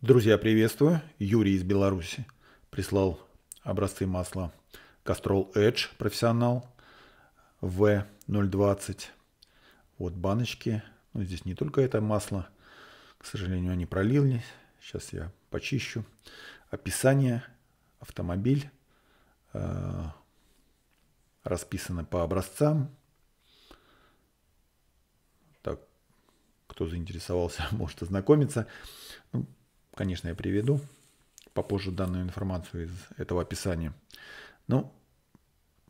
Друзья, приветствую. Юрий из Беларуси прислал образцы масла Castrol Edge Professional V020. Вот баночки. Ну, здесь не только это масло. К сожалению, они пролились. Сейчас я почищу. Описание. Автомобиль. Э, расписано по образцам. Так, кто заинтересовался, может ознакомиться. Ну, Конечно, я приведу попозже данную информацию из этого описания. Ну,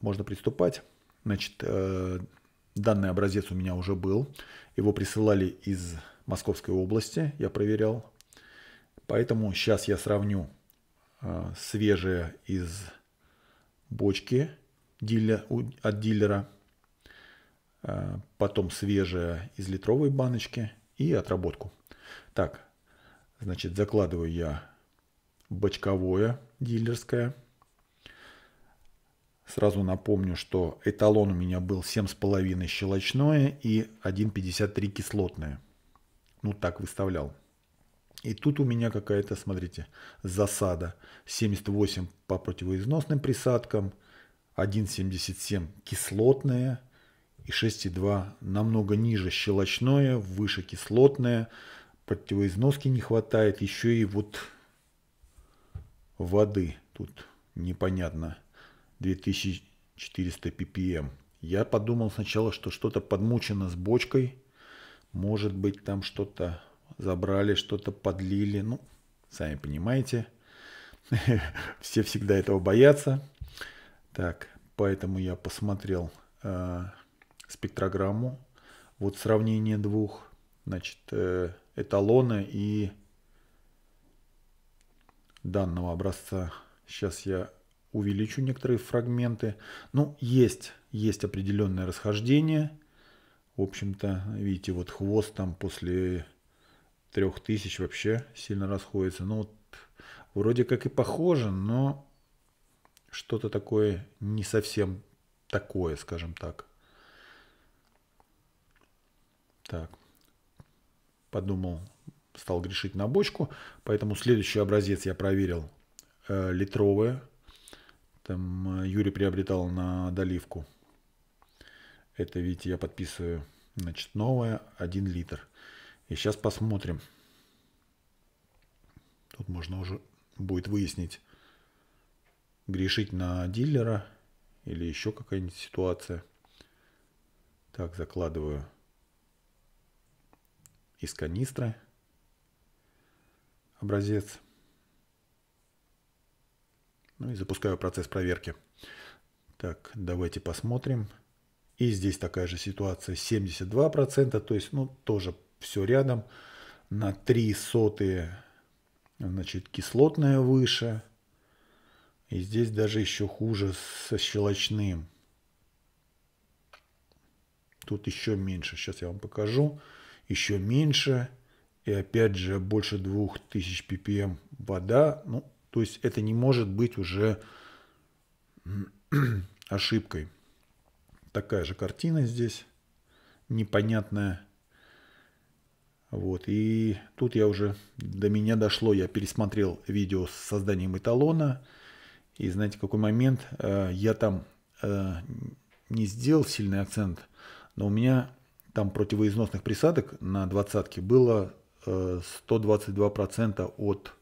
можно приступать. Значит, э, данный образец у меня уже был. Его присылали из Московской области, я проверял. Поэтому сейчас я сравню э, свежее из бочки дилер, от дилера, э, потом свежее из литровой баночки и отработку. Так, Значит, закладываю я бочковое дилерское. Сразу напомню, что эталон у меня был 7,5 щелочное и 1,53 кислотное. Ну, так выставлял. И тут у меня какая-то, смотрите, засада. 78 по противоизносным присадкам, 1,77 кислотное и 6,2 намного ниже щелочное, выше кислотное. Противоизноски не хватает, еще и вот воды тут непонятно. 2400 ppm. Я подумал сначала, что что-то подмучено с бочкой. Может быть, там что-то забрали, что-то подлили. Ну, сами понимаете. Все всегда этого боятся. Так, поэтому я посмотрел э, спектрограмму. Вот сравнение двух значит, э, эталона и данного образца. Сейчас я увеличу некоторые фрагменты. Ну, есть, есть определенное расхождение. В общем-то, видите, вот хвост там после 3000 вообще сильно расходится. Ну, вот, вроде как и похоже, но что-то такое не совсем такое, скажем так. Так, подумал, стал грешить на бочку, поэтому следующий образец я проверил э, литровая. Там э, Юрий приобретал на доливку. Это, видите, я подписываю. Значит, новое, 1 литр. И сейчас посмотрим. Тут можно уже будет выяснить, грешить на дилера или еще какая-нибудь ситуация. Так, закладываю из канистры образец. Ну и запускаю процесс проверки. Так, давайте посмотрим. И здесь такая же ситуация, 72%, то есть, ну, тоже все рядом. На 3 сотые, значит, кислотная выше. И здесь даже еще хуже со щелочным. Тут еще меньше. Сейчас я вам покажу. Покажу еще меньше, и опять же больше 2000 ppm вода, ну, то есть это не может быть уже ошибкой. Такая же картина здесь непонятная. Вот, и тут я уже, до меня дошло, я пересмотрел видео с созданием эталона, и знаете, какой момент, э, я там э, не сделал сильный акцент, но у меня там противоизносных присадок на двадцатке было 122% э, от,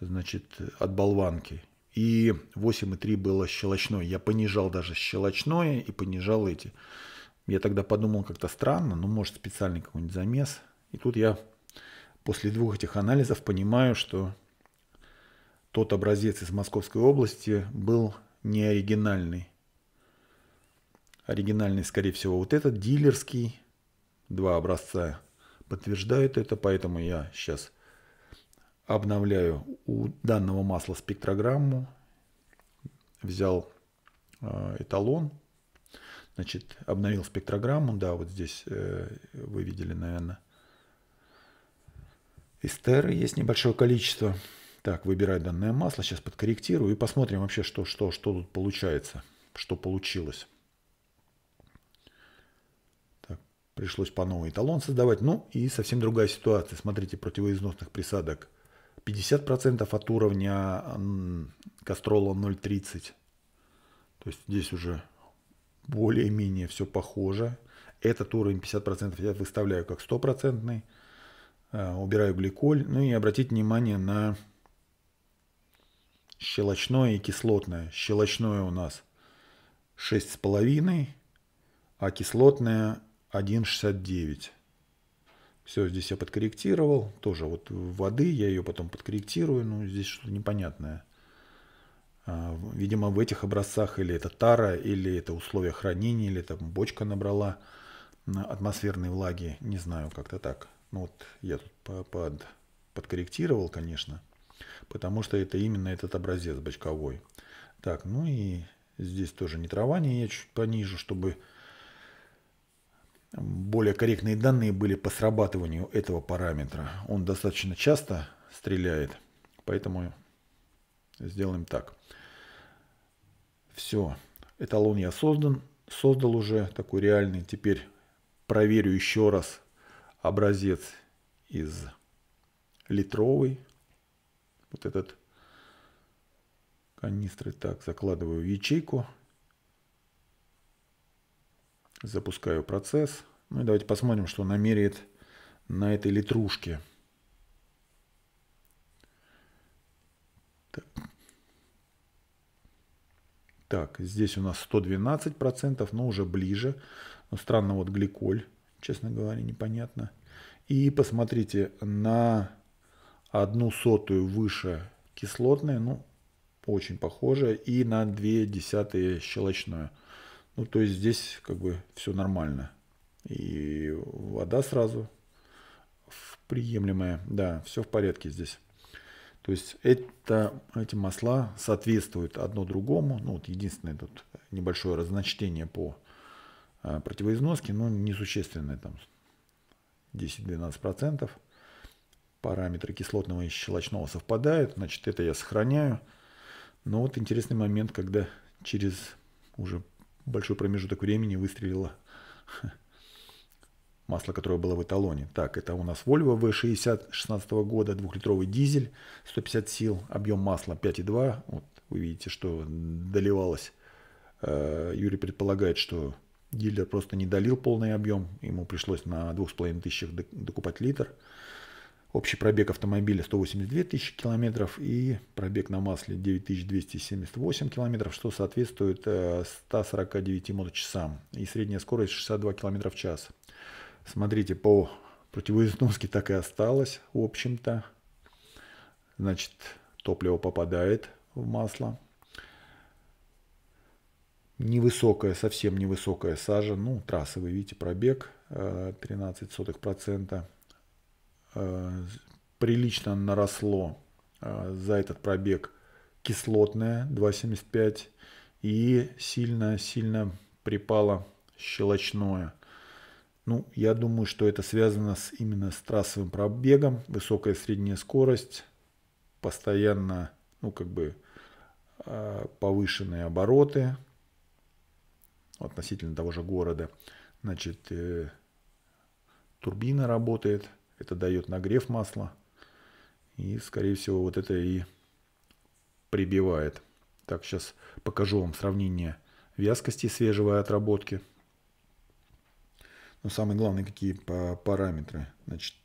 значит, от болванки. И 8,3 было щелочной. Я понижал даже щелочное и понижал эти. Я тогда подумал как-то странно, ну, может, специальный какой-нибудь замес. И тут я после двух этих анализов понимаю, что тот образец из Московской области был неоригинальный. Оригинальный, скорее всего, вот этот дилерский. Два образца подтверждают это, поэтому я сейчас обновляю у данного масла спектрограмму. Взял э, эталон, значит, обновил спектрограмму. Да, вот здесь э, вы видели, наверное, эстеры есть небольшое количество. Так, выбираю данное масло, сейчас подкорректирую и посмотрим вообще, что, что, что тут получается, что получилось. Пришлось по новой талон создавать. Ну и совсем другая ситуация. Смотрите, противоизносных присадок 50% от уровня кастрола 0,30. То есть здесь уже более-менее все похоже. Этот уровень 50% я выставляю как 100%. Э, убираю гликоль. Ну и обратите внимание на щелочное и кислотное. Щелочное у нас 6,5, а кислотное 1,69. Все, здесь я подкорректировал. Тоже вот воды, я ее потом подкорректирую. Ну, здесь что-то непонятное. А, видимо, в этих образцах или это тара, или это условия хранения, или там бочка набрала атмосферной влаги. Не знаю, как-то так. Ну вот я тут под, подкорректировал, конечно, потому что это именно этот образец бочковой. Так, ну и здесь тоже нитрование я чуть пониже чтобы более корректные данные были по срабатыванию этого параметра. Он достаточно часто стреляет, поэтому сделаем так. Все, эталон я создан, создал уже такой реальный. Теперь проверю еще раз образец из литровый. Вот этот канистры так закладываю в ячейку. Запускаю процесс. Ну и давайте посмотрим, что намеряет на этой литрушке. Так. так, здесь у нас 112%, но уже ближе. Но странно, вот гликоль, честно говоря, непонятно. И посмотрите, на одну сотую выше кислотное, ну, очень похоже, и на две десятые щелочное. Ну, то есть здесь как бы все нормально. И вода сразу приемлемая. Да, все в порядке здесь. То есть это, эти масла соответствуют одно другому. Ну, вот единственное тут небольшое разночтение по э, противоизноске, но несущественное там 10-12%. Параметры кислотного и щелочного совпадают, значит это я сохраняю. Но вот интересный момент, когда через уже большой промежуток времени выстрелило масло, которое было в эталоне. Так, это у нас Volvo V60 16 года, двухлитровый дизель, 150 сил, объем масла 5,2. Вот вы видите, что доливалось. Э, Юрий предполагает, что дилер просто не долил полный объем, ему пришлось на 2500 докупать литр. Общий пробег автомобиля 182 тысячи километров и пробег на масле 9278 километров, что соответствует 149 э, моточасам. И средняя скорость 62 километра в час. Смотрите, по противоизноске так и осталось, в общем-то. Значит, топливо попадает в масло. Невысокая, совсем невысокая сажа. Ну, трасса, вы видите, пробег 13 э, сотых процента Э, прилично наросло э, за этот пробег кислотное 2,75 и сильно-сильно припало щелочное. Ну, я думаю, что это связано с, именно с трассовым пробегом, высокая средняя скорость, постоянно, ну, как бы э, повышенные обороты относительно того же города. Значит, турбина работает – это дает нагрев масла. И, скорее всего, вот это и прибивает. Так, сейчас покажу вам сравнение вязкости свежевой отработки. Но самое главное, какие параметры. Значит,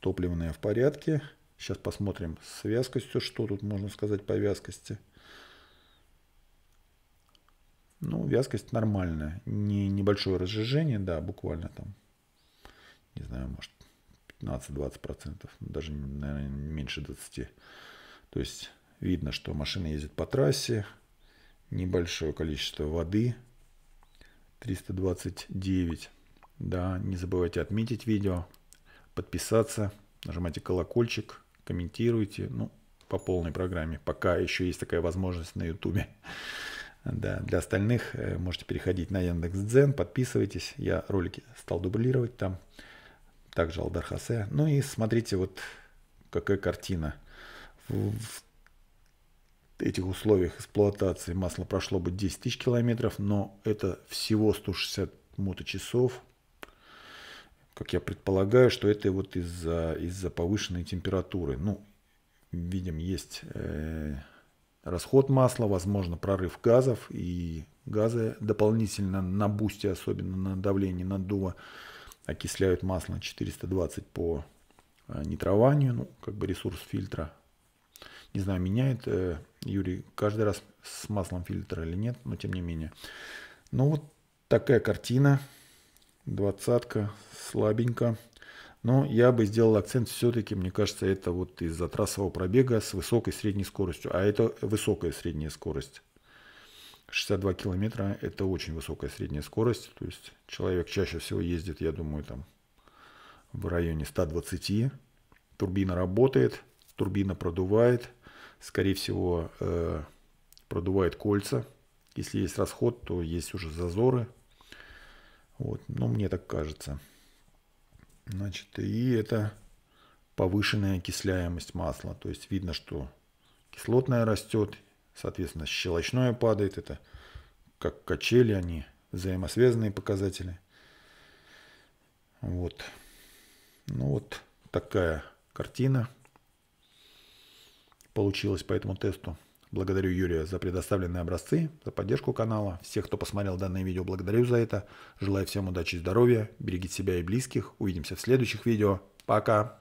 топливная в порядке. Сейчас посмотрим с вязкостью, что тут можно сказать по вязкости. Ну, вязкость нормальная. Не, небольшое разжижение, да, буквально там, не знаю, может, 15-20%, ну, даже, наверное, меньше 20%. То есть видно, что машина ездит по трассе, небольшое количество воды, 329. Да, не забывайте отметить видео, подписаться, нажимайте колокольчик, комментируйте, ну, по полной программе. Пока еще есть такая возможность на ютубе. Да, для остальных э, можете переходить на Яндекс.Дзен, подписывайтесь. Я ролики стал дублировать там, также Алдар Хосе. Ну и смотрите, вот какая картина. В, этих условиях эксплуатации масло прошло бы 10 тысяч километров, но это всего 160 моточасов. Как я предполагаю, что это вот из-за из повышенной температуры. Ну, видим, есть э, расход масла, возможно, прорыв газов и газы дополнительно на бусте, особенно на давлении наддува. дува окисляют масло на 420 по э, нитрованию, ну, как бы ресурс фильтра. Не знаю, меняет э, Юрий каждый раз с маслом фильтра или нет, но тем не менее. Ну, вот такая картина. Двадцатка, слабенько. Но я бы сделал акцент все-таки, мне кажется, это вот из-за трассового пробега с высокой средней скоростью. А это высокая средняя скорость. 62 километра – это очень высокая средняя скорость. То есть человек чаще всего ездит, я думаю, там в районе 120. Турбина работает, турбина продувает. Скорее всего, э, продувает кольца. Если есть расход, то есть уже зазоры. Вот, но ну, мне так кажется. Значит, и это повышенная окисляемость масла. То есть видно, что кислотная растет Соответственно, щелочное падает, это как качели, они взаимосвязанные показатели. Вот. Ну вот такая картина получилась по этому тесту. Благодарю Юрия за предоставленные образцы, за поддержку канала. Всех, кто посмотрел данное видео, благодарю за это. Желаю всем удачи и здоровья. Берегите себя и близких. Увидимся в следующих видео. Пока!